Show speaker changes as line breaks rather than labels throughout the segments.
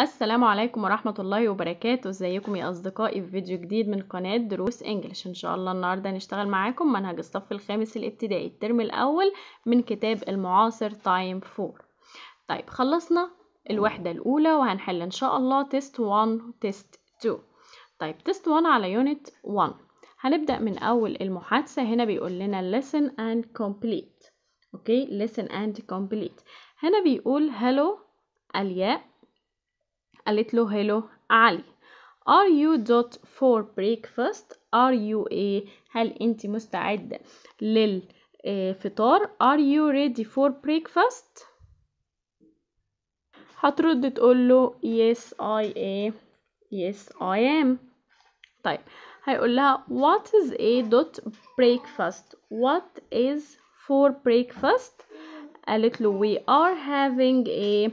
السلام عليكم ورحمة الله وبركاته ازيكم يا اصدقائي في فيديو جديد من قناة دروس انجلش ان شاء الله النهاردة هنشتغل معاكم منهج الصف الخامس الابتدائي الترم الاول من كتاب المعاصر تايم فور طيب خلصنا الوحدة الاولى وهنحل ان شاء الله تيست 1 تيست 2 طيب تيست 1 على يونت 1 هنبدأ من اول المحادثة هنا بيقول لنا listen and complete اوكي okay. listen and complete هنا بيقول hello الياء قالت له hello علي are you dot for breakfast are you a هل انت مستعدة للفطار are you ready for breakfast هترد تقول له yes I am yes I am طيب هيقول لها what is a dot breakfast what is for breakfast قالت له we are having a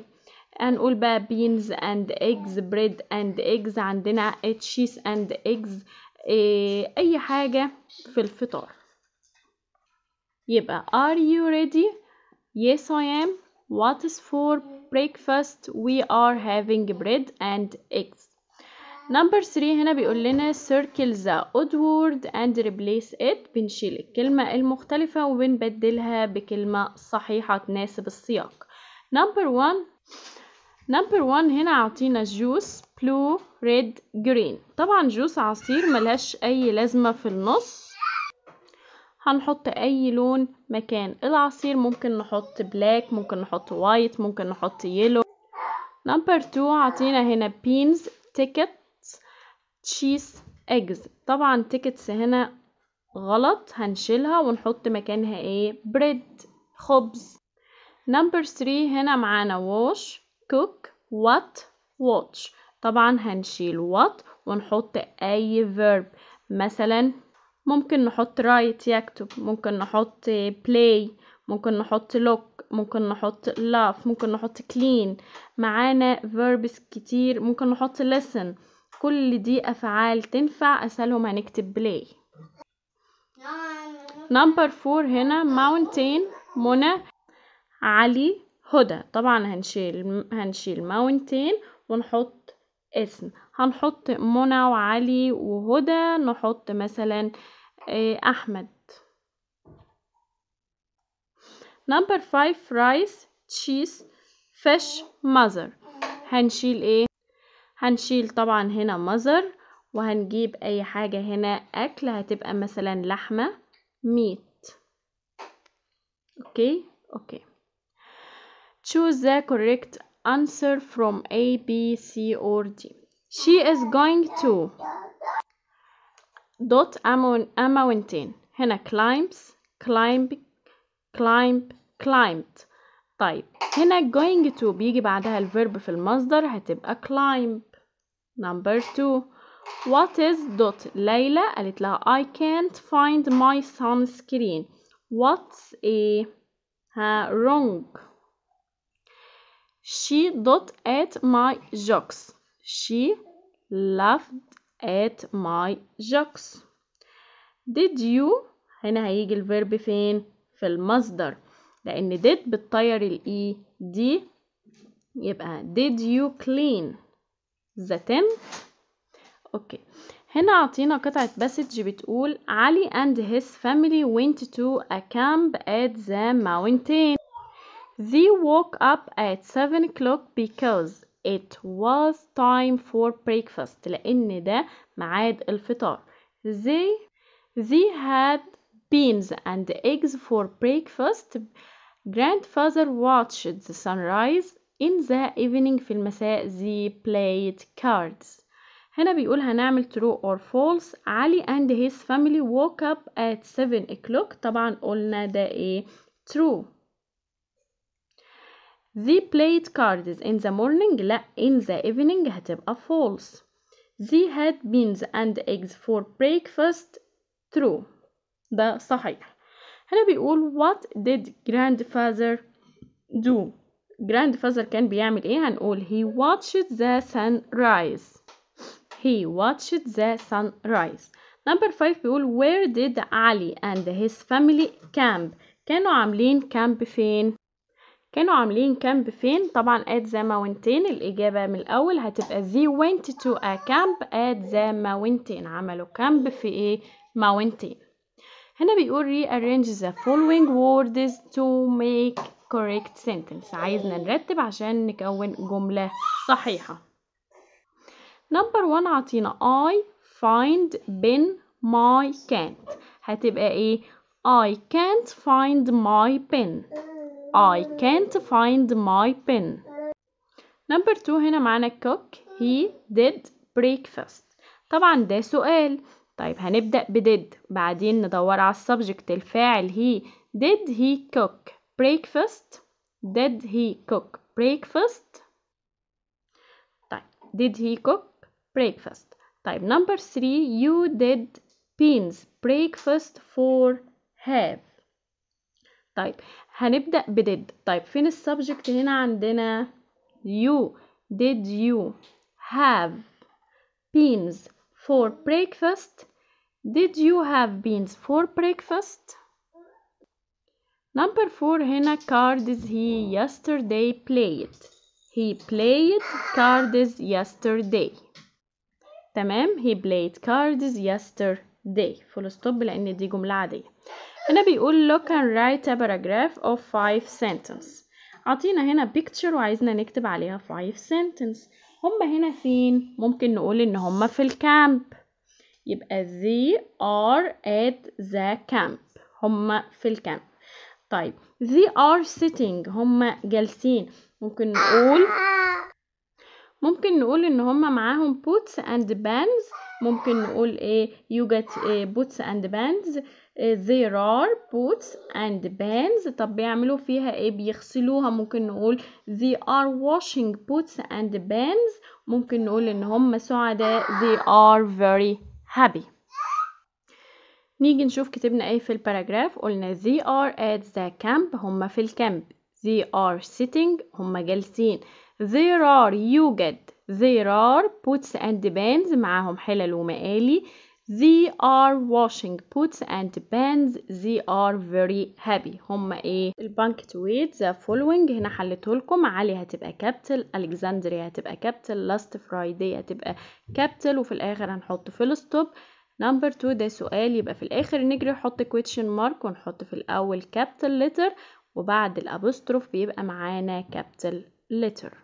هنقول بقى beans and eggs bread and eggs عندنا cheese and eggs إيه اي حاجة في الفطار يبقى are you ready yes I am what is for breakfast we are having bread and eggs number 3 هنا بيقول لنا circle the odd word and replace it بنشيل الكلمة المختلفة وبنبدلها بكلمة صحيحة تناسب السياق number 1 نمبر 1 هنا عطينا جوس بلو ريد جرين طبعا جوس عصير ملهاش اي لازمه في النص هنحط اي لون مكان العصير ممكن نحط بلاك ممكن نحط وايت ممكن نحط يلو نمبر 2 عطينا هنا بينز تيكت تشيز اجز طبعا تيكتس هنا غلط هنشيلها ونحط مكانها ايه بريد خبز نمبر 3 هنا معانا ووش cook what watch طبعا هنشيل what ونحط أي verb مثلا ممكن نحط write يكتب ممكن نحط play ممكن نحط look ممكن نحط laugh ممكن نحط clean معانا verbs كتير ممكن نحط listen كل دي أفعال تنفع أسألهم هنكتب play نمبر فور هنا mountain منى علي هدى طبعا هنشيل هنشيل ماونتين ونحط اسم هنحط منى وعلي وهدى نحط مثلا آه، احمد نمبر 5 رايس تشيز فيش ماذر هنشيل ايه هنشيل طبعا هنا ماذر وهنجيب اي حاجة هنا اكل هتبقى مثلا لحمة ميت اوكي اوكي Choose the correct answer from A, B, C or D. She is going to dot a mountain هنا climbs climb climb climbed طيب هنا going to بيجي بعدها الverb في المصدر هتبقى climb number two what is dot ليلى قالت لها I can't find my sunscreen what's a ها wrong She dot at my jokes. She loved at my jokes. Did you هنا هيجي الفيرب فين في المصدر لان did بتطير الاي دي يبقى did you clean the tent اوكي هنا عطينا قطعة باسج بتقول علي and his family went to a camp at the mountain They woke up at 7 o'clock because it was time for breakfast لأن ده معاد الفطار they they had beans and eggs for breakfast grandfather watched the sunrise in the evening في المساء they played cards هنا بيقول هنعمل true or false علي and his family woke up at 7 o'clock طبعا قلنا ده ايه true they played cards in the morning لا in the evening هتبقى false They had beans and eggs for breakfast true ده صحيح هنا بيقول what did grandfather do grandfather كان بيعمل ايه هنقول he watched the sunrise he watched the sunrise number 5 بيقول where did Ali and his family camp كانوا عاملين كامب فين كانوا عاملين كامب فين طبعا at the mountain الإجابة من الأول هتبقى they went to a camp at the mountain عملوا كامب في إيه mountain هنا بيقول rearrange the following words to make correct sentence عايزنا نرتب عشان نكون جملة صحيحة نمبر 1 عطينا I find bin my can't هتبقى ايه I can't find my pen I can't find my pen number two هنا معانا cook he did breakfast طبعا ده سؤال طيب هنبدأ بدid بعدين ندور على السبجكت الفاعل he did he cook breakfast did he cook breakfast طيب did he cook breakfast طيب number three you did beans breakfast for have طيب هنبدأ بديد طيب فين السبجكت هنا عندنا you did you have beans for breakfast did you have beans for breakfast number four هنا cards he yesterday played he played cards yesterday تمام he played cards yesterday full stop لان دي جملة عادية هنا بيقول look and write a paragraph of five sentences عطينا هنا picture وعايزنا نكتب عليها five sentences هما هنا فين ممكن نقول ان هما في الكامب يبقى they are at the camp هما في الكامب طيب they are sitting هما جالسين ممكن نقول ممكن نقول ان هما معاهم بوتس اند بانز ممكن نقول ايه you get boots and bands إيه، there are boots and bands طب بيعملوا فيها ايه بيغسلوها ممكن نقول they are washing boots and bands ممكن نقول ان هم سعداء they are very happy نيجي نشوف كتبنا ايه في الباراجراف قلنا they are at the camp هم في الكامب they are sitting هم جالسين there are يوجد there are puts and bands معاهم حلل ومقالي they are washing puts and bands they are very happy هما ايه البنك تويت the following هنا حلته لكم علي هتبقى كابتل الكسندريا هتبقى كابتل لاست فرايدي هتبقى كابتل وفي الاخر هنحط فول ستوب نمبر 2 ده سؤال يبقى في الاخر نجري نحط كويتشن مارك ونحط في الاول كابتل لتر وبعد الابوستروف بيبقى معانا كابتل لتر